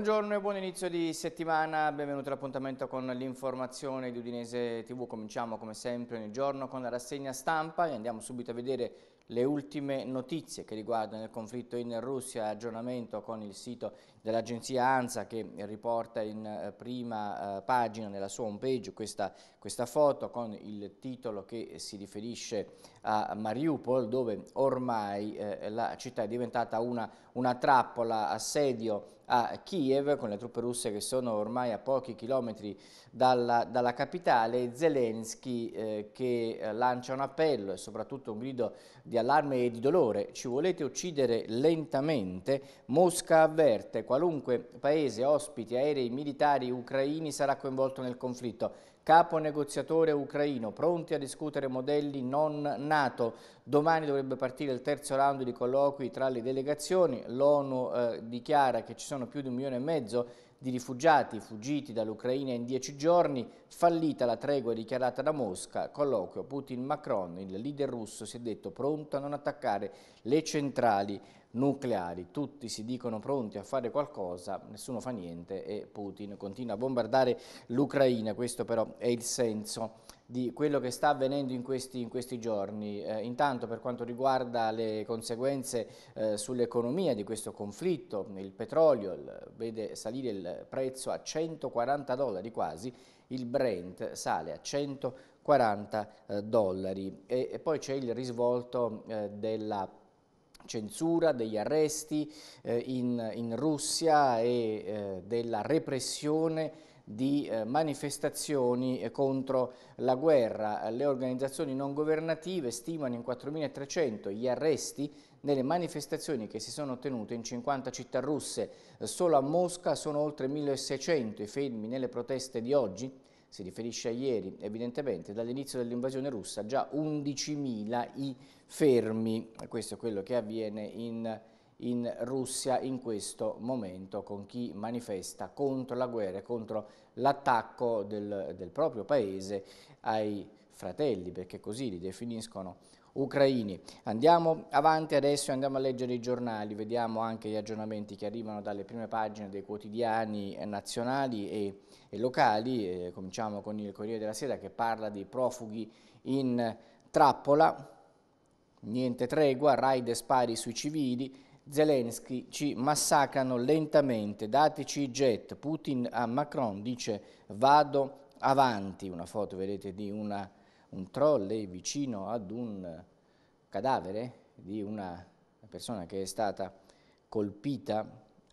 Buongiorno e buon inizio di settimana, benvenuti all'appuntamento con l'informazione di Udinese TV. Cominciamo come sempre ogni giorno con la rassegna stampa e andiamo subito a vedere le ultime notizie che riguardano il conflitto in Russia, aggiornamento con il sito dell'agenzia ANSA che riporta in eh, prima eh, pagina nella sua homepage questa, questa foto con il titolo che si riferisce a Mariupol dove ormai eh, la città è diventata una, una trappola, assedio a Kiev con le truppe russe che sono ormai a pochi chilometri dalla, dalla capitale, Zelensky eh, che eh, lancia un appello e soprattutto un grido di allarme e di dolore, ci volete uccidere lentamente, Mosca avverte qualunque paese ospiti aerei militari ucraini sarà coinvolto nel conflitto, capo negoziatore ucraino, pronti a discutere modelli non NATO. Domani dovrebbe partire il terzo round di colloqui tra le delegazioni. L'ONU eh, dichiara che ci sono più di un milione e mezzo di rifugiati fuggiti dall'Ucraina in dieci giorni, fallita la tregua dichiarata da Mosca, colloquio Putin-Macron, il leader russo si è detto pronto a non attaccare le centrali nucleari. Tutti si dicono pronti a fare qualcosa, nessuno fa niente e Putin continua a bombardare l'Ucraina. Questo però è il senso di quello che sta avvenendo in questi, in questi giorni. Eh, intanto per quanto riguarda le conseguenze eh, sull'economia di questo conflitto, il petrolio il, vede salire il prezzo a 140 dollari quasi, il Brent sale a 140 eh, dollari e, e poi c'è il risvolto eh, della censura, degli arresti eh, in, in, Russia e eh, della repressione di eh, manifestazioni eh, contro la guerra. Le organizzazioni non governative stimano in 4.300 gli arresti nelle manifestazioni che si sono tenute in 50 città russe. Solo a Mosca sono oltre 1.600 i fermi nelle proteste di oggi si riferisce a ieri, evidentemente dall'inizio dell'invasione russa già 11.000 i fermi, questo è quello che avviene in, in Russia in questo momento con chi manifesta contro la guerra, e contro l'attacco del, del proprio paese ai fratelli, perché così li definiscono ucraini. Andiamo avanti adesso e andiamo a leggere i giornali, vediamo anche gli aggiornamenti che arrivano dalle prime pagine dei quotidiani nazionali e, e locali. E cominciamo con il Corriere della Sera che parla dei profughi in trappola, niente tregua, raid e spari sui civili, Zelensky ci massacrano lentamente, dateci i jet, Putin a Macron dice vado avanti, una foto vedete di una un trolley vicino ad un cadavere di una persona che è stata colpita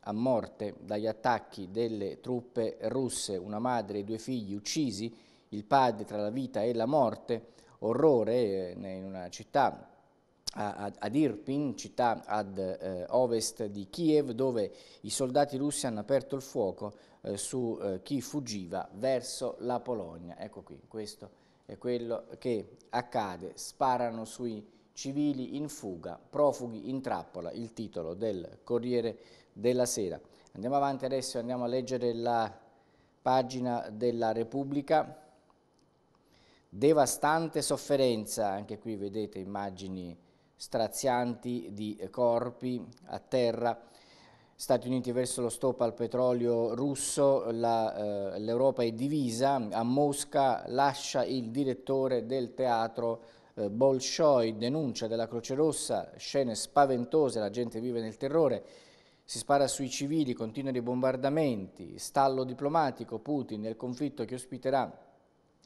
a morte dagli attacchi delle truppe russe, una madre e due figli uccisi, il padre tra la vita e la morte, orrore eh, in una città ad Irpin, città ad eh, ovest di Kiev, dove i soldati russi hanno aperto il fuoco eh, su eh, chi fuggiva verso la Polonia. Ecco qui, questo è quello che accade, sparano sui civili in fuga, profughi in trappola, il titolo del Corriere della Sera. Andiamo avanti adesso, andiamo a leggere la pagina della Repubblica. Devastante sofferenza, anche qui vedete immagini strazianti di corpi a terra, Stati Uniti verso lo stop al petrolio russo, eh, l'Europa eh, è divisa, a Mosca lascia il direttore del teatro eh, Bolshoi, denuncia della Croce Rossa, scene spaventose, la gente vive nel terrore, si spara sui civili, continuano i bombardamenti, stallo diplomatico, Putin nel conflitto che ospiterà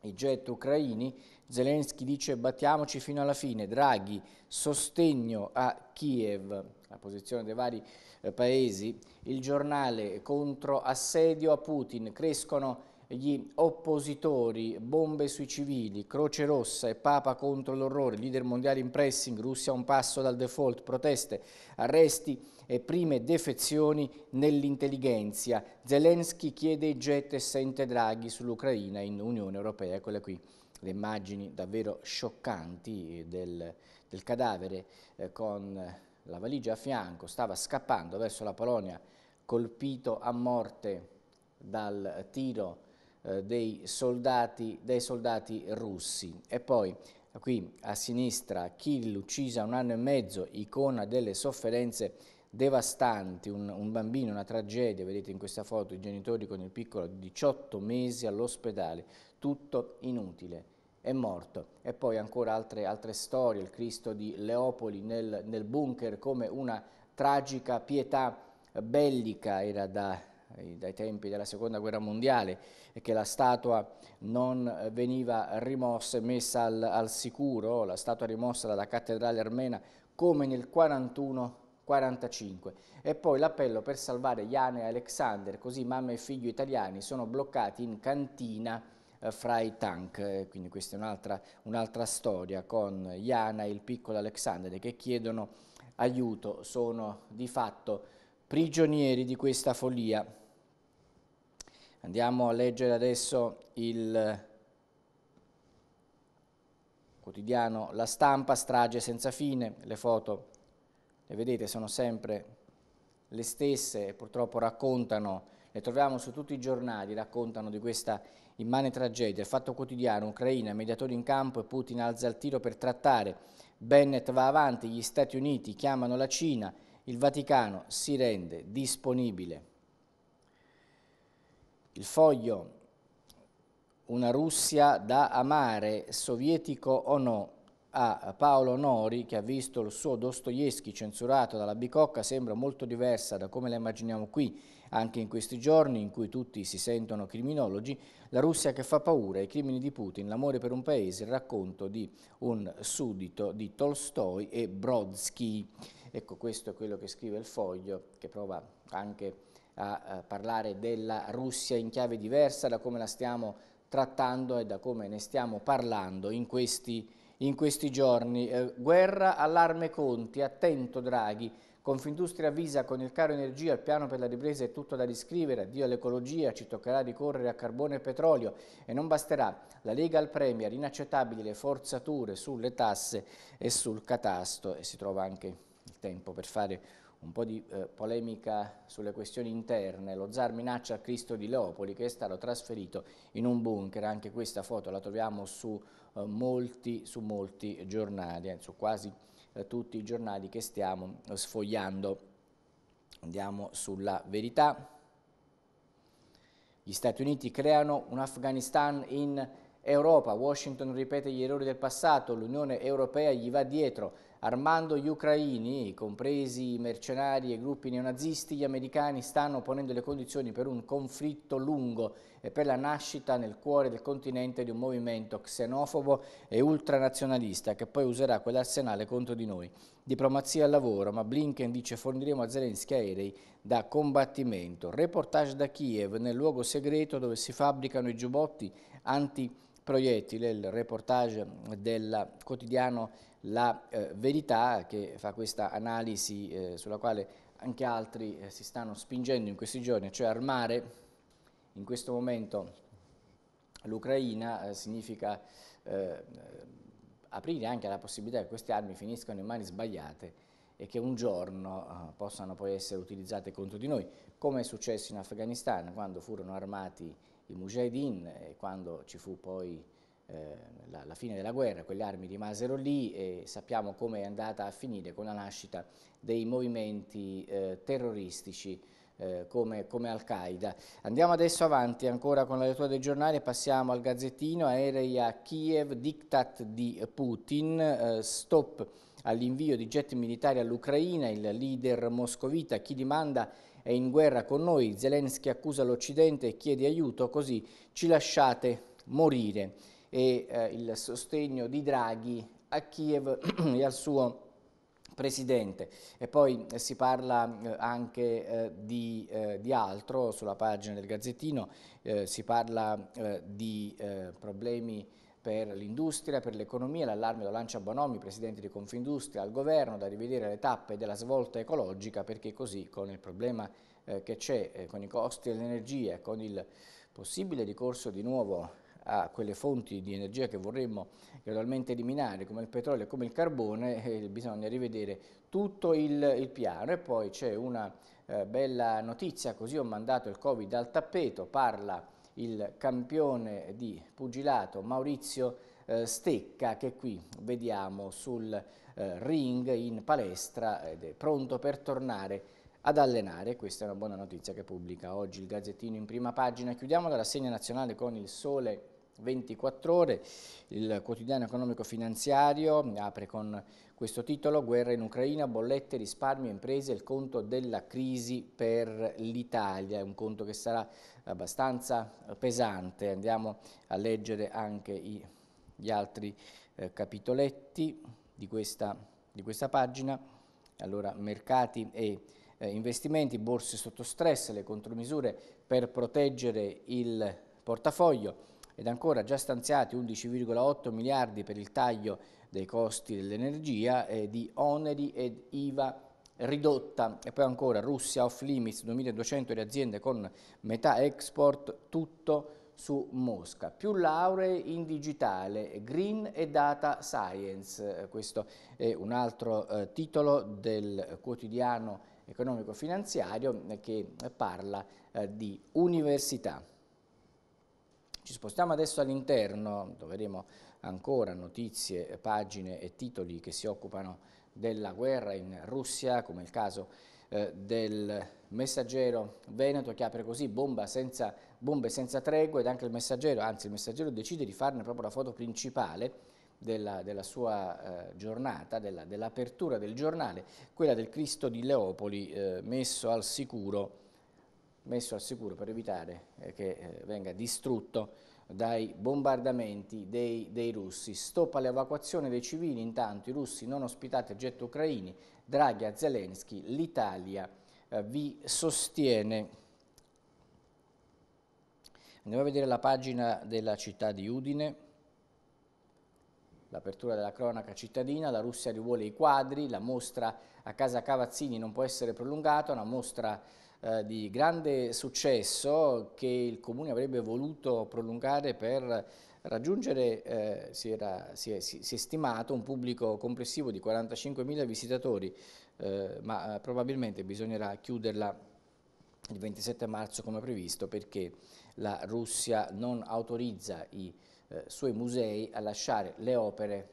i jet ucraini Zelensky dice battiamoci fino alla fine, Draghi sostegno a Kiev, la posizione dei vari eh, paesi, il giornale contro assedio a Putin, crescono gli oppositori, bombe sui civili, Croce Rossa e Papa contro l'orrore, leader mondiali in pressing, Russia un passo dal default, proteste, arresti e prime defezioni nell'intelligenza. Zelensky chiede i jet e sente Draghi sull'Ucraina in Unione Europea. Eccola qui le immagini davvero scioccanti eh, del, del cadavere eh, con la valigia a fianco, stava scappando verso la Polonia, colpito a morte dal tiro eh, dei, soldati, dei soldati russi. E poi qui a sinistra Kill uccisa un anno e mezzo, icona delle sofferenze devastanti, un, un, bambino, una tragedia, vedete in questa foto i genitori con il piccolo di 18 mesi all'ospedale, tutto inutile, è morto. E poi ancora altre, altre storie, il Cristo di Leopoli nel, nel bunker come una tragica pietà bellica, era da dai tempi della seconda guerra mondiale e che la statua non veniva rimossa e messa al, al, sicuro, la statua rimossa dalla cattedrale armena come nel 41 45. E poi l'appello per salvare Iana e Alexander, così mamma e figlio italiani sono bloccati in cantina eh, fra i tank, quindi questa è un'altra un storia con Iana e il piccolo Alexander che chiedono aiuto, sono di fatto prigionieri di questa follia. Andiamo a leggere adesso il quotidiano La Stampa, strage senza fine, le foto le vedete sono sempre le stesse, purtroppo raccontano, le troviamo su tutti i giornali, raccontano di questa immane tragedia. Il fatto quotidiano, Ucraina, mediatori in campo e Putin alza il tiro per trattare. Bennett va avanti, gli Stati Uniti chiamano la Cina, il Vaticano si rende disponibile. Il foglio, una Russia da amare, sovietico o no, a Paolo Nori, che ha visto il suo Dostoevsky censurato dalla Bicocca, sembra molto diversa da come la immaginiamo qui, anche in questi giorni in cui tutti si sentono criminologi, la Russia che fa paura, i crimini di Putin, l'amore per un paese, il racconto di un suddito di Tolstoi e Brodsky. Ecco, questo è quello che scrive il foglio, che prova anche a eh, parlare della Russia in chiave diversa da come la stiamo trattando e da come ne stiamo parlando in questi giorni in questi giorni. Eh, guerra, allarme Conti, attento Draghi. Confindustria avvisa con il caro energia il piano per la ripresa è tutto da riscrivere, addio all'ecologia, ci toccherà ricorrere a carbone e petrolio e non basterà. La Lega al Premier, inaccettabili le forzature sulle tasse e sul catasto e si trova anche il tempo per fare un po' di eh, polemica sulle questioni interne, lo zar minaccia a Cristo di Leopoli che è stato trasferito in un bunker, anche questa foto la troviamo su eh, molti, su molti giornali, eh, su quasi eh, tutti i giornali che stiamo sfogliando. Andiamo sulla verità. Gli Stati Uniti creano un Afghanistan in Europa, Washington ripete gli errori del passato, l'Unione Europea gli va dietro, Armando gli ucraini, compresi i mercenari e gruppi neonazisti, gli americani stanno ponendo le condizioni per un conflitto lungo e per la nascita nel cuore del continente di un movimento xenofobo e ultranazionalista che poi userà quell'arsenale contro di noi. Diplomazia al lavoro, ma Blinken dice forniremo a Zelensky aerei da combattimento. Reportage da Kiev nel luogo segreto dove si fabbricano i giubbotti antiproiettile, il reportage del quotidiano la eh, verità che fa questa analisi eh, sulla quale anche altri eh, si stanno spingendo in questi giorni, cioè armare in questo momento l'Ucraina eh, significa eh, eh, aprire anche la possibilità che queste armi finiscano in mani sbagliate e che un giorno possano poi essere utilizzate contro di noi, come è successo in Afghanistan quando furono armati i Mujahideen e quando ci fu poi eh, la, la, fine della guerra, quelle armi rimasero lì e sappiamo come è andata a finire con la nascita dei movimenti eh, terroristici eh, come, come Al-Qaeda. Andiamo adesso avanti ancora con la lettura del giornale, passiamo al gazzettino, aerei a Kiev, diktat di Putin, eh, stop all'invio di jet militari all'Ucraina, il leader moscovita, chi li manda? è in guerra con noi, Zelensky accusa l'Occidente e chiede aiuto, così ci lasciate morire e eh, il sostegno di Draghi a Kiev e al suo Presidente. E poi eh, si parla eh, anche eh, di, eh, di, altro, sulla pagina del Gazzettino eh, si parla di problemi per l'industria, per l'economia, l'allarme lo lancia Bonomi, presidente di Confindustria, al governo da rivedere le tappe della svolta ecologica perché così con il problema eh, che c'è, eh, con i costi dell'energia, con il possibile ricorso di nuovo a quelle fonti di energia che vorremmo gradualmente eliminare, come il petrolio e come il carbone, eh, bisogna rivedere tutto il, il piano. E poi c'è una eh, bella notizia, così ho mandato il Covid al tappeto, parla il campione di pugilato Maurizio eh, Stecca che qui vediamo sul eh, ring in palestra ed è pronto per tornare ad allenare, questa è una buona notizia che pubblica oggi il Gazzettino in prima pagina. Chiudiamo la rassegna nazionale con il sole 24 ore, il quotidiano economico finanziario apre con questo titolo Guerra in Ucraina, bollette, risparmio, e imprese, il conto della crisi per l'Italia, è un conto che sarà abbastanza pesante, andiamo a leggere anche i, gli altri eh, capitoletti di questa, di questa, pagina, allora mercati e eh, investimenti, borse sotto stress, le contromisure per proteggere il portafoglio, ed ancora già stanziati 11,8 miliardi per il taglio dei costi dell'energia, eh, di oneri ed IVA ridotta e poi ancora Russia off limits 2200 le aziende con metà export tutto su Mosca. Più lauree in digitale, green e data science, eh, questo è un altro eh, titolo del quotidiano economico-finanziario eh, che parla eh, di università. Ci spostiamo adesso all'interno, dove vedremo ancora notizie, pagine e titoli che si occupano della guerra in Russia, come il caso eh, del messaggero Veneto che apre così senza, bombe senza tregua ed anche il messaggero, anzi il messaggero decide di farne proprio la foto principale della, della, sua eh, giornata, dell'apertura dell del giornale, quella del Cristo di Leopoli eh, messo al sicuro messo al sicuro per evitare eh, che eh, venga distrutto dai bombardamenti dei, dei russi. Stoppa l'evacuazione dei civili, intanto i russi non ospitate getto ucraini, Draghi a Zelensky, l'Italia eh, vi sostiene. Andiamo a vedere la pagina della città di Udine. L'apertura della cronaca cittadina, la Russia rivuole i quadri, la mostra a casa Cavazzini non può essere prolungata, una mostra eh, di grande successo che il Comune avrebbe voluto prolungare per raggiungere, eh, si, era, si, è, si, è, stimato, un pubblico complessivo di 45.000 visitatori, eh, ma eh, probabilmente bisognerà chiuderla il 27 marzo come previsto perché la Russia non autorizza i eh, suoi musei a lasciare le opere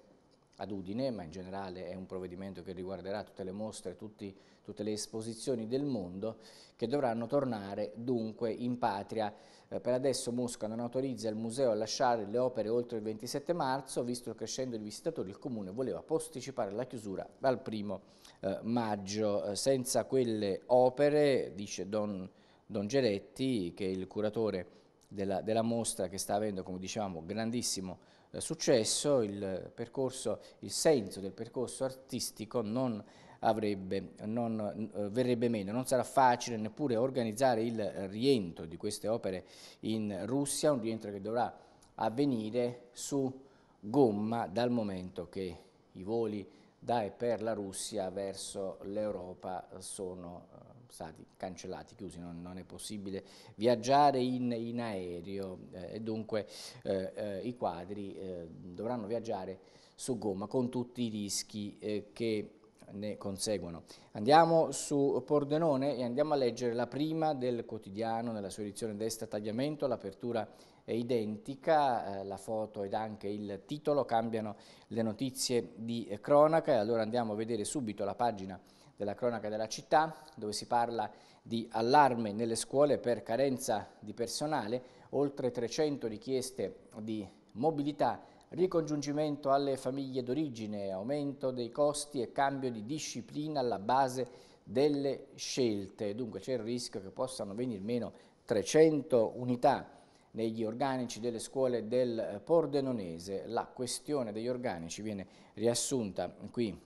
ad Udine, ma in generale è un provvedimento che riguarderà tutte le mostre, tutti, tutte le esposizioni del mondo che dovranno tornare dunque in patria. Eh, per adesso Mosca non autorizza il museo a lasciare le opere oltre il 27 marzo, visto il crescendo di visitatori il comune voleva posticipare la chiusura al primo eh, maggio. Eh, senza quelle opere, dice Don, Don Geretti, che è il curatore della, della, mostra che sta avendo, come dicevamo, grandissimo eh, successo, il, percorso, il senso del percorso artistico non, avrebbe, non eh, verrebbe meno, non sarà facile neppure organizzare il rientro di queste opere in Russia, un rientro che dovrà avvenire su gomma dal momento che i voli da e per la Russia verso l'Europa sono eh, stati cancellati, chiusi, non, non è possibile viaggiare in, in aereo eh, e dunque eh, eh i quadri eh, dovranno viaggiare su gomma con tutti i rischi eh, che ne conseguono. Andiamo su Pordenone e andiamo a leggere la prima del quotidiano nella sua edizione destra tagliamento, l'apertura è identica, eh, la foto ed anche il titolo cambiano le notizie di cronaca e allora andiamo a vedere subito la pagina della cronaca della città, dove si parla di allarme nelle scuole per carenza di personale, oltre 300 richieste di mobilità, ricongiungimento alle famiglie d'origine, aumento dei costi e cambio di disciplina alla base delle scelte. Dunque c'è il rischio che possano venir meno 300 unità negli organici delle scuole del Pordenonese. La questione degli organici viene riassunta qui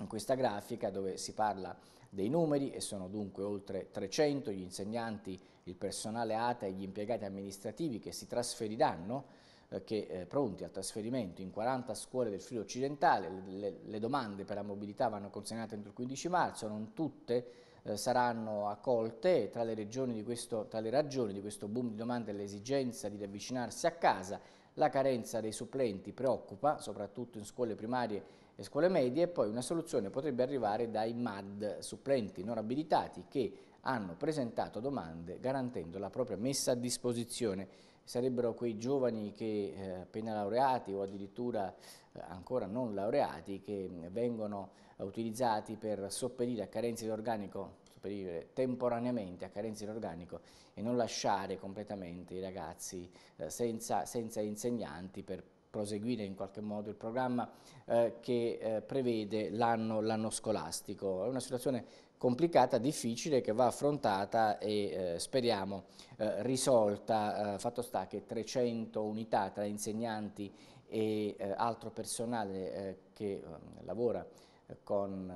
in questa grafica dove si parla dei numeri e sono dunque oltre 300 gli insegnanti, il personale ATA e gli impiegati amministrativi che si trasferiranno eh, che eh, pronti al trasferimento in 40 scuole del Friuli occidentale, le, le, domande per la mobilità vanno consegnate entro il 15 marzo, non tutte eh, saranno accolte, tra le, questo, tra le, ragioni di questo boom di domande e l'esigenza di riavvicinarsi a casa, la carenza dei supplenti preoccupa, soprattutto in scuole primarie le scuole medie, e poi una soluzione potrebbe arrivare dai MAD, supplenti non abilitati, che hanno presentato domande garantendo la propria messa a disposizione. Sarebbero quei giovani che eh, appena laureati o addirittura eh, ancora non laureati che mm, vengono utilizzati per sopperire a carenze di organico sopperire temporaneamente a carenze di organico e non lasciare completamente i ragazzi eh, senza, senza insegnanti per proseguire in qualche modo il programma eh, che eh, prevede l'anno scolastico. È una situazione complicata, difficile, che va affrontata e eh, speriamo eh, risolta. Eh, fatto sta che 300 unità tra insegnanti e eh, altro personale che ehm, lavora con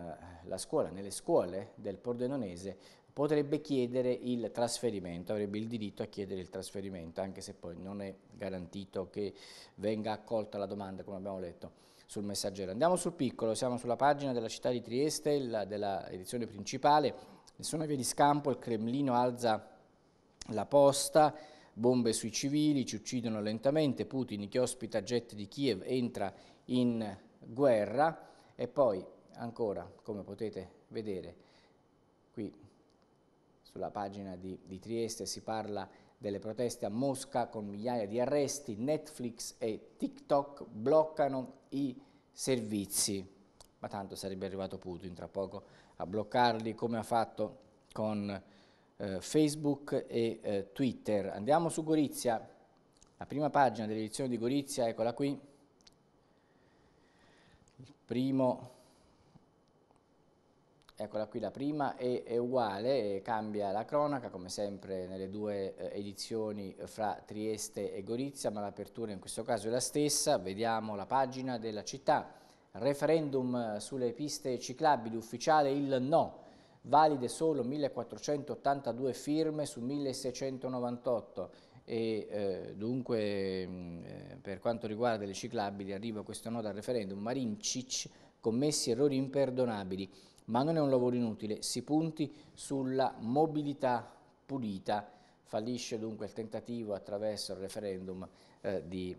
la scuola, nelle scuole del Pordenonese potrebbe chiedere il trasferimento, avrebbe il diritto a chiedere il trasferimento, anche se poi non è garantito che venga accolta la domanda, come abbiamo letto sul messaggero. Andiamo sul piccolo, siamo sulla pagina della città di Trieste, la, della edizione principale, nessuna via di scampo, il Cremlino alza la posta, bombe sui civili, ci uccidono lentamente, Putin che ospita jet di Kiev entra in guerra e poi ancora, come potete vedere, qui sulla pagina di, di Trieste si parla delle proteste a Mosca con migliaia di arresti, Netflix e TikTok bloccano i servizi, ma tanto sarebbe arrivato Putin tra poco a bloccarli come ha fatto con eh, Facebook e eh, Twitter. Andiamo su Gorizia, la prima pagina dell'edizione di Gorizia, eccola qui, il primo Eccola qui la prima, è, è uguale, cambia la cronaca come sempre nelle due eh, edizioni fra Trieste e Gorizia, ma l'apertura in questo caso è la stessa, vediamo la pagina della città, referendum eh, sulle piste ciclabili, ufficiale il no, valide solo 1482 firme su 1698 e eh, dunque mm, eh, per quanto riguarda le ciclabili arriva questo no dal referendum, Marincic commessi errori imperdonabili ma non è un lavoro inutile, si punti sulla mobilità pulita, fallisce dunque il tentativo attraverso il referendum eh, di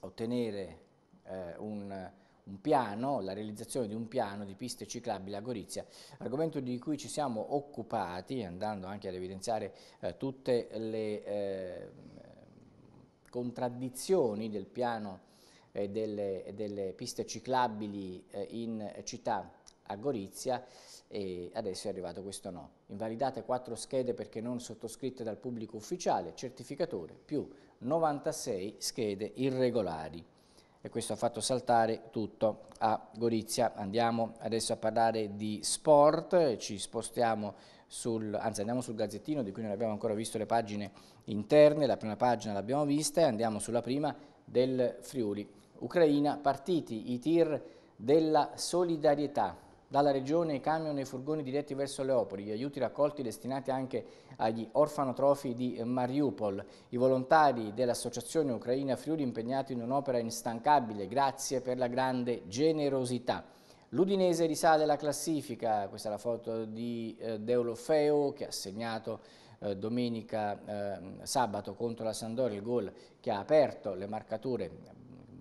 ottenere eh, un, un, piano, la realizzazione di un piano di piste ciclabili a Gorizia, argomento di cui ci siamo occupati andando anche ad evidenziare eh, tutte le ehm, contraddizioni del piano e eh, delle, delle, piste ciclabili eh, in città a Gorizia e adesso è arrivato questo no. Invalidate quattro schede perché non sottoscritte dal pubblico ufficiale, certificatore, più 96 schede irregolari. E questo ha fatto saltare tutto a Gorizia. Andiamo adesso a parlare di sport, ci spostiamo sul, anzi andiamo sul Gazzettino di cui non abbiamo ancora visto le pagine interne, la prima pagina l'abbiamo vista e andiamo sulla prima del Friuli. Ucraina, partiti i tir della solidarietà, dalla Regione i camion e i furgoni diretti verso Leopoli, gli aiuti raccolti destinati anche agli orfanotrofi di Mariupol, i volontari dell'Associazione Ucraina Friuli impegnati in un'opera instancabile, grazie per la grande generosità. L'Udinese risale la classifica, questa è la foto di eh, Deulofeo che ha segnato eh, domenica, eh, sabato contro la Sandoria, il gol che ha aperto le marcature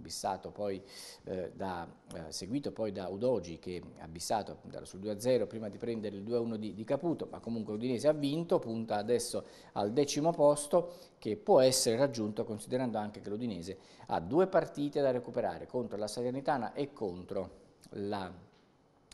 abissato poi, eh, da, eh, seguito poi da Udogi che ha bissato sul 2-0 prima di prendere il 2-1 di, di, Caputo, ma comunque Udinese ha vinto, punta adesso al decimo posto che può essere raggiunto considerando anche che l'Udinese ha due partite da recuperare contro la Salernitana e contro la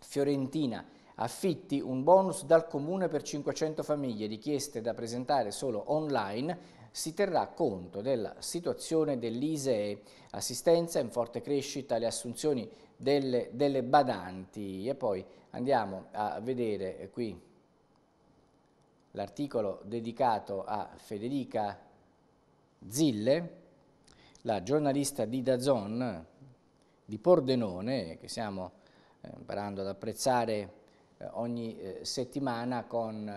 Fiorentina affitti un bonus dal comune per 500 famiglie richieste da presentare solo online si terrà conto della situazione dell'ISEE, assistenza in forte crescita, le assunzioni delle, delle badanti. E poi andiamo a vedere eh, qui l'articolo dedicato a Federica Zille, la giornalista di Dazon di Pordenone, che stiamo eh, imparando ad apprezzare eh, ogni settimana con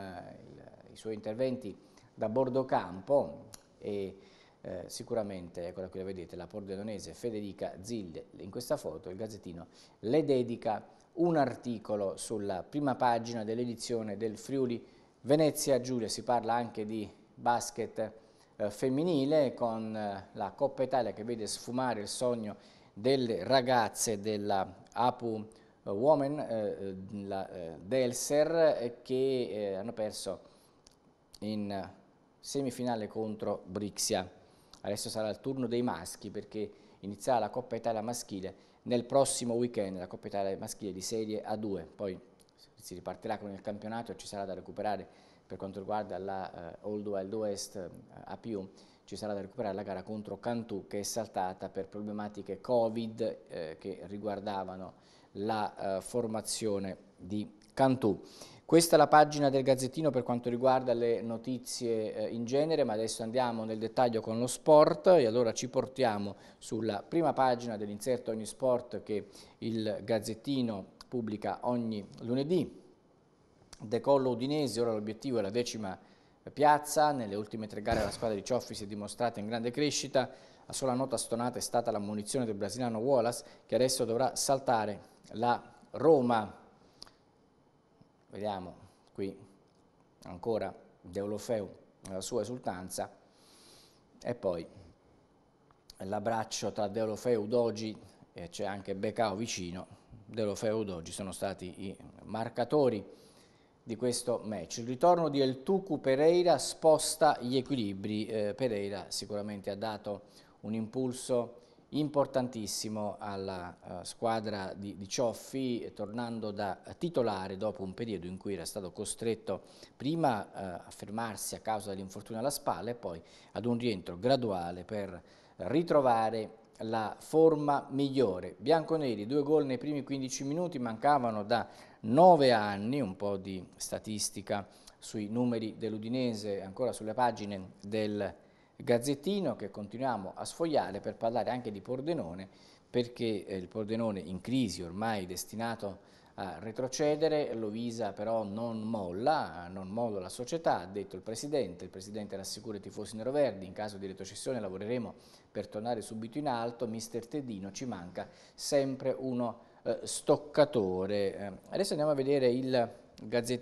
i suoi interventi da bordo campo, e eh, sicuramente, eccola qui la vedete, la pordenonese Federica Zille, in questa foto il Gazzettino le dedica un articolo sulla prima pagina dell'edizione del Friuli Venezia Giulia, si parla anche di basket eh, femminile con eh, la Coppa Italia che vede sfumare il sogno delle ragazze della APU eh, Women, eh, eh, la Delser, che hanno perso in semifinale contro Brixia. Adesso sarà il turno dei maschi perché inizierà la Coppa Italia maschile nel prossimo weekend, la Coppa Italia maschile di Serie A2, poi si ripartirà con il campionato e ci sarà da recuperare per quanto riguarda la uh, Old Wild West uh, a più, ci sarà da recuperare la gara contro Cantù che è saltata per problematiche Covid eh, che riguardavano la uh, formazione di Cantù. Questa è la pagina del Gazzettino per quanto riguarda le notizie eh, in genere, ma adesso andiamo nel dettaglio con lo sport e allora ci portiamo sulla prima pagina dell'inserto Ogni Sport che il Gazzettino pubblica ogni lunedì. Decollo Udinese, ora l'obiettivo è la decima piazza, nelle ultime tre gare la squadra di Cioffi si è dimostrata in grande crescita, la sola nota stonata è stata la munizione del brasiliano Wallace che adesso dovrà saltare la Roma vediamo qui ancora Deulofeu nella sua esultanza, e poi l'abbraccio tra Deulofeu Dogi e c'è anche Becao vicino, Deulofeu Dogi sono stati i marcatori di questo match. Il ritorno di El Tucu Pereira sposta gli equilibri, eh, Pereira sicuramente ha dato un impulso importantissimo alla eh, squadra di, di, Cioffi, tornando da titolare dopo un periodo in cui era stato costretto prima eh, a fermarsi a causa dell'infortunio alla spalla e poi ad un rientro graduale per ritrovare la forma migliore. Bianconeri, due gol nei primi 15 minuti, mancavano da 9 anni, un po' di statistica sui numeri dell'Udinese, ancora sulle pagine del gazzettino che continuiamo a sfogliare per parlare anche di Pordenone, perché eh, il Pordenone in crisi ormai destinato a retrocedere, Lovisa però non molla, non molla la società, ha detto il Presidente, il Presidente rassicura i tifosi neroverdi, in caso di retrocessione lavoreremo per tornare subito in alto, mister Tedino ci manca sempre uno eh, stoccatore. Eh, adesso andiamo a vedere il,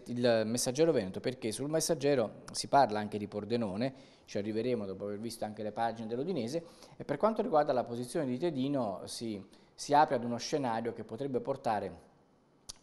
il Messaggero Veneto perché sul Messaggero si parla anche di Pordenone, ci arriveremo dopo aver visto anche le pagine dell'Udinese, e per quanto riguarda la posizione di Tedino si, si apre ad uno scenario che potrebbe portare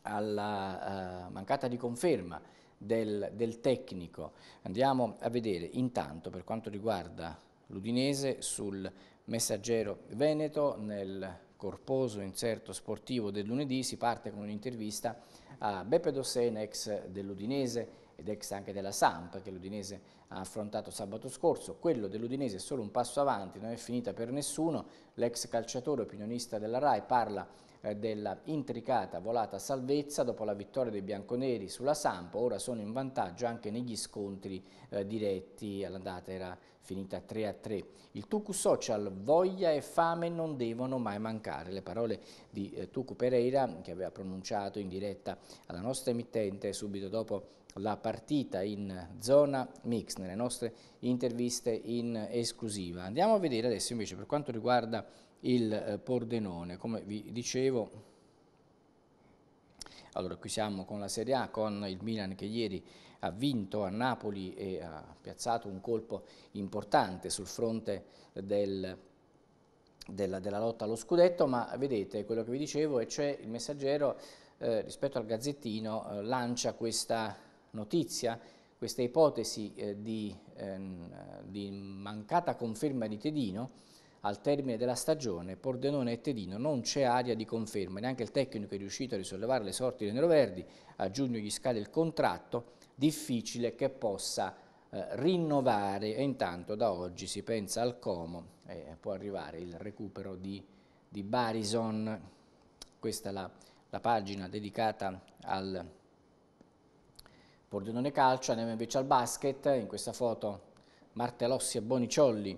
alla uh, mancata di conferma del, del tecnico. Andiamo a vedere intanto per quanto riguarda l'Udinese sul messaggero Veneto nel corposo inserto sportivo del lunedì si parte con un'intervista a Beppe Dossena, ex dell'Udinese, ed ex anche della Samp che l'Udinese ha affrontato sabato scorso, quello dell'Udinese è solo un passo avanti, non è finita per nessuno, l'ex calciatore opinionista della RAI parla eh, della intricata volata salvezza dopo la vittoria dei bianconeri sulla Samp, ora sono in vantaggio anche negli scontri eh, diretti, all'andata era finita 3 a 3. Il Tucu Social, voglia e fame non devono mai mancare, le parole di eh, Tucu Pereira che aveva pronunciato in diretta alla nostra emittente subito dopo la partita in zona mix nelle nostre interviste in esclusiva. Andiamo a vedere adesso invece per quanto riguarda il eh, Pordenone, come vi dicevo allora qui siamo con la Serie A, con il Milan che ieri ha vinto a Napoli e ha piazzato un colpo importante sul fronte del, della, della, lotta allo scudetto, ma vedete quello che vi dicevo e c'è cioè il messaggero eh, rispetto al Gazzettino eh, lancia questa notizia questa ipotesi eh, di, ehm, di, mancata conferma di Tedino al termine della stagione Pordenone e Tedino non c'è aria di conferma, neanche il tecnico è riuscito a risollevare le sorti dei neroverdi, a giugno gli scade il contratto, difficile che possa eh, rinnovare e intanto da oggi si pensa al Como eh, può arrivare il recupero di, di Barison, questa è la, la pagina dedicata al Pordenone Calcio, andiamo invece al basket, in questa foto Martelossi e Boniciolli,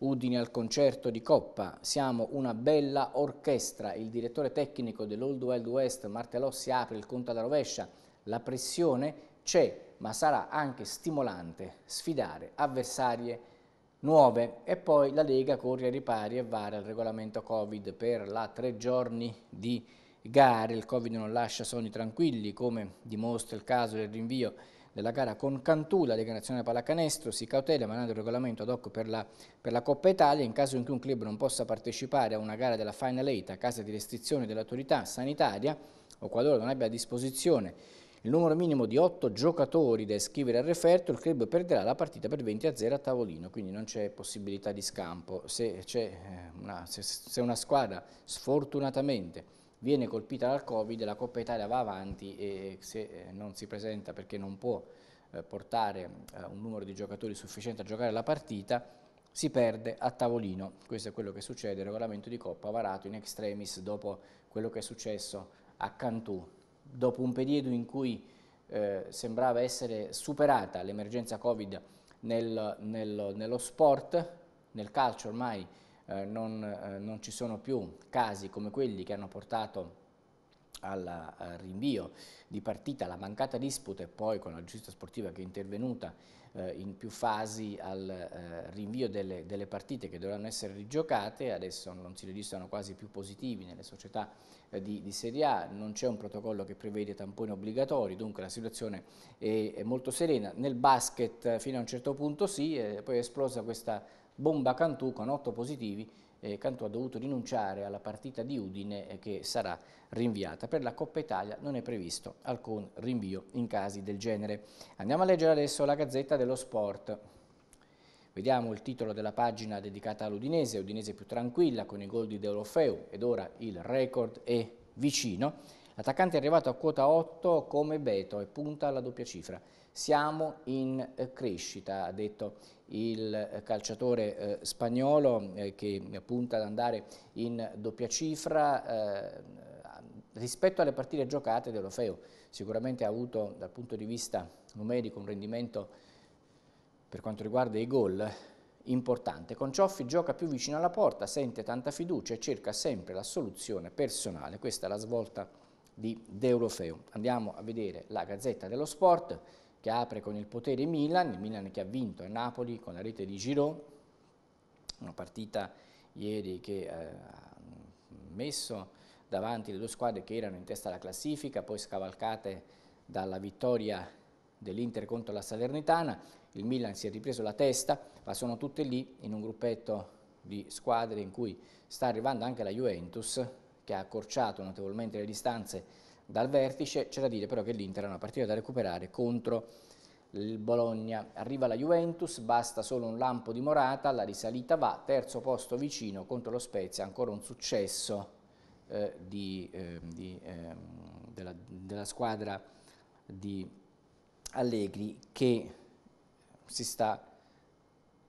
Udine al concerto di Coppa, siamo una bella orchestra, il direttore tecnico dell'Old Wild West Martelossi apre il conto alla rovescia, la pressione c'è ma sarà anche stimolante sfidare avversarie nuove e poi la Lega corre ai ripari e varia il regolamento Covid per la tre giorni di gare, il Covid non lascia sogni tranquilli, come dimostra il caso del rinvio della gara con Cantù, la Lega Nazionale Pallacanestro si cautela emanando il regolamento ad hoc per la, per la, Coppa Italia in caso in cui un club non possa partecipare a una gara della Final 8 a casa di restrizione dell'autorità sanitaria o qualora non abbia a disposizione il numero minimo di 8 giocatori da iscrivere al referto, il club perderà la partita per 20 a 0 a tavolino, quindi non c'è possibilità di scampo. Se, eh, una, se, se una squadra sfortunatamente viene colpita dal Covid, la Coppa Italia va avanti e se eh, non si presenta perché non può eh, portare eh, un numero di giocatori sufficiente a giocare la partita, si perde a tavolino. Questo è quello che succede, il regolamento di Coppa varato in extremis dopo quello che è successo a Cantù, dopo un periodo in cui eh, sembrava essere superata l'emergenza Covid nel, nel, nello sport, nel calcio ormai eh, non, eh, non, ci sono più casi come quelli che hanno portato al, rinvio di partita, alla mancata disputa e poi con la giustizia sportiva che è intervenuta eh, in più fasi al eh, rinvio delle, delle, partite che dovranno essere rigiocate, adesso non si registrano quasi più positivi nelle società eh, di, di, Serie A, non c'è un protocollo che prevede tamponi obbligatori, dunque la situazione è, è molto serena. Nel basket eh, fino a un certo punto sì, poi è esplosa questa bomba Cantù con 8 positivi, eh, Cantù ha dovuto rinunciare alla partita di Udine eh, che sarà rinviata. Per la Coppa Italia non è previsto alcun rinvio in casi del genere. Andiamo a leggere adesso la Gazzetta dello Sport. Vediamo il titolo della pagina dedicata all'Udinese, Udinese più tranquilla con i gol di Deulofeu ed ora il record è vicino. L'attaccante è arrivato a quota 8 come Beto e punta alla doppia cifra. Siamo in eh, crescita, ha detto il eh, calciatore eh, spagnolo che punta ad andare in doppia cifra rispetto alle partite giocate dell'Ofeo. Sicuramente ha avuto dal punto di vista numerico un rendimento per quanto riguarda i gol importante. Concioffi gioca più vicino alla porta, sente tanta fiducia e cerca sempre la soluzione personale. Questa è la svolta di De Deulofeo. Andiamo a vedere la Gazzetta dello Sport che apre con il potere Milan, il Milan che ha vinto a Napoli con la rete di Giroud, una partita ieri che eh, ha eh, messo davanti le due squadre che erano in testa alla classifica, poi scavalcate dalla vittoria dell'Inter contro la Salernitana, il Milan si è ripreso la testa, ma sono tutte lì in un gruppetto di squadre in cui sta arrivando anche la Juventus, che ha accorciato notevolmente le distanze dal vertice, c'è da dire però che l'Inter ha una partita da recuperare contro il Bologna. Arriva la Juventus, basta solo un lampo di Morata, la risalita va, terzo posto vicino contro lo Spezia, ancora un successo eh, di, eh, di, eh, della, della, squadra di Allegri che si sta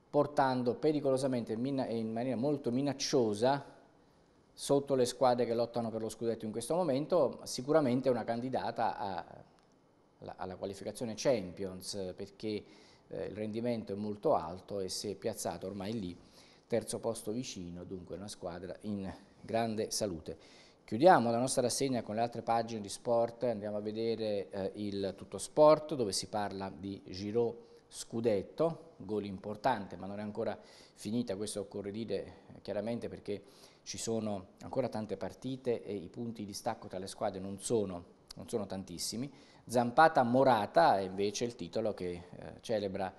portando pericolosamente in, in maniera molto minacciosa sotto le squadre che lottano per lo scudetto in questo momento, sicuramente è una candidata a, alla, alla, qualificazione Champions perché eh, il rendimento è molto alto e si è piazzato ormai lì, terzo posto vicino, dunque una squadra in grande salute. Chiudiamo la nostra rassegna con le altre pagine di sport, andiamo a vedere eh, il tutto sport dove si parla di Giro Scudetto, gol importante ma non è ancora finita, questo occorre dire eh, chiaramente perché ci sono ancora tante partite e i punti di stacco tra le squadre non sono, non sono tantissimi. Zampata Morata è invece il titolo che eh, celebra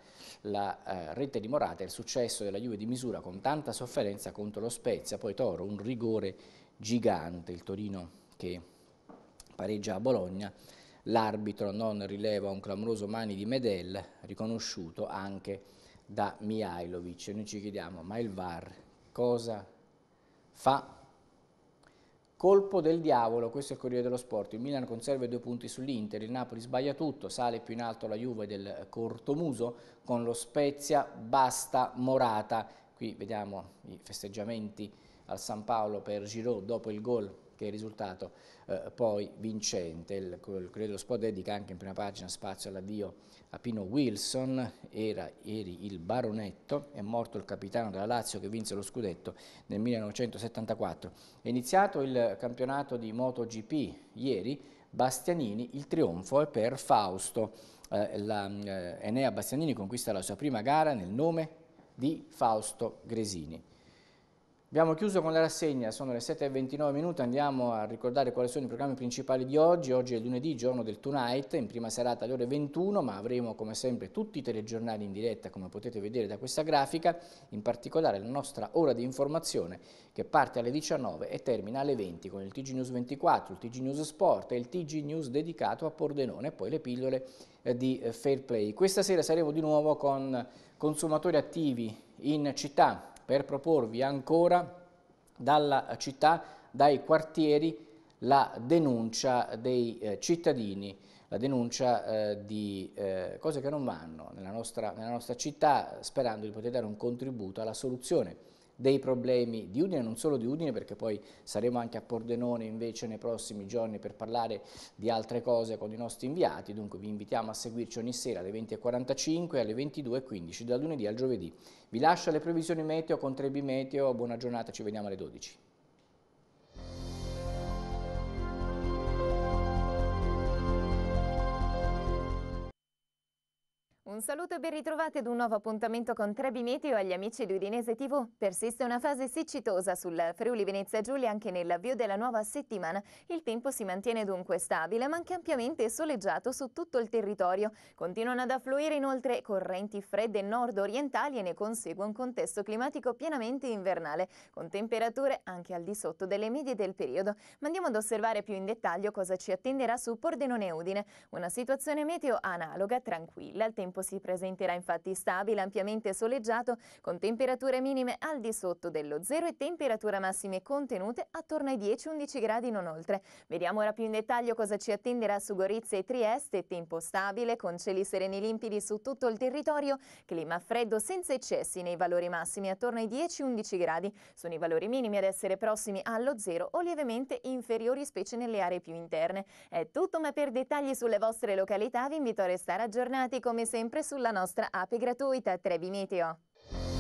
la eh, rete di Morata il successo della Juve di misura con tanta sofferenza contro lo Spezia, poi Toro, un rigore gigante, il Torino che pareggia a Bologna, l'arbitro non rileva un clamoroso mani di Medel, riconosciuto anche da Mihailovic. Noi ci chiediamo, ma il VAR cosa fa. Colpo del diavolo, questo è il Corriere dello Sport, il Milan conserva due punti sull'Inter, il Napoli sbaglia tutto, sale più in alto la Juve del Cortomuso, con lo Spezia basta Morata. Qui vediamo i festeggiamenti al San Paolo per Giroud dopo il gol che è risultato eh, poi vincente. Il, il Corriere Sport dedica anche in prima pagina spazio all'avvio a Pino Wilson, era ieri il baronetto, è morto il capitano della Lazio che vinse lo scudetto nel 1974. È iniziato il campionato di MotoGP ieri, Bastianini, il trionfo è per Fausto. Eh, la, eh, Enea Bastianini conquista la sua prima gara nel nome di Fausto Gresini. Abbiamo chiuso con la rassegna, sono le 7.29 minuti, andiamo a ricordare quali sono i programmi principali di oggi. Oggi è lunedì, giorno del Tonight, in prima serata alle ore 21, ma avremo come sempre tutti i telegiornali in diretta, come potete vedere da questa grafica, in particolare la nostra ora di informazione che parte alle 19 e termina alle 20 con il TG News 24, il TG News Sport e il TG News dedicato a Pordenone e poi le pillole eh, di eh, Fair Play. Questa sera saremo di nuovo con consumatori attivi in città per proporvi ancora dalla città, dai quartieri, la denuncia dei eh, cittadini, la denuncia eh, di eh, cose che non vanno nella nostra, nella nostra città, sperando di poter dare un contributo alla soluzione dei problemi di Udine, non solo di Udine perché poi saremo anche a Pordenone invece nei prossimi giorni per parlare di altre cose con i nostri inviati, dunque vi invitiamo a seguirci ogni sera alle 20.45 e alle 22.15 dal lunedì al giovedì. Vi lascio le previsioni meteo con Trebi Meteo, buona giornata, ci vediamo alle 12. Un saluto e ben ritrovati ad un nuovo appuntamento con Trebi Meteo agli amici di Udinese TV. Persiste una fase siccitosa sul Friuli Venezia Giulia anche nell'avvio della nuova settimana. Il tempo si mantiene dunque stabile ma anche ampiamente soleggiato su tutto il territorio. Continuano ad affluire inoltre correnti fredde nord-orientali e ne consegue un contesto climatico pienamente invernale, con temperature anche al di sotto delle medie del periodo. Ma andiamo ad osservare più in dettaglio cosa ci attenderà su Pordenone Udine. Una situazione meteo analoga, tranquilla, al tempo tempo si presenterà infatti stabile, ampiamente soleggiato, con temperature minime al di sotto dello zero e temperature massime contenute attorno ai 10-11 gradi non oltre. Vediamo ora più in dettaglio cosa ci attenderà su Gorizia e Trieste, tempo stabile con cieli sereni limpidi su tutto il territorio, clima freddo senza eccessi nei valori massimi attorno ai 10-11 gradi, sono i valori minimi ad essere prossimi allo zero o lievemente inferiori specie nelle aree più interne. È tutto ma per dettagli sulle vostre località vi invito a restare aggiornati come sempre sempre sulla nostra app gratuita Trebi Meteo.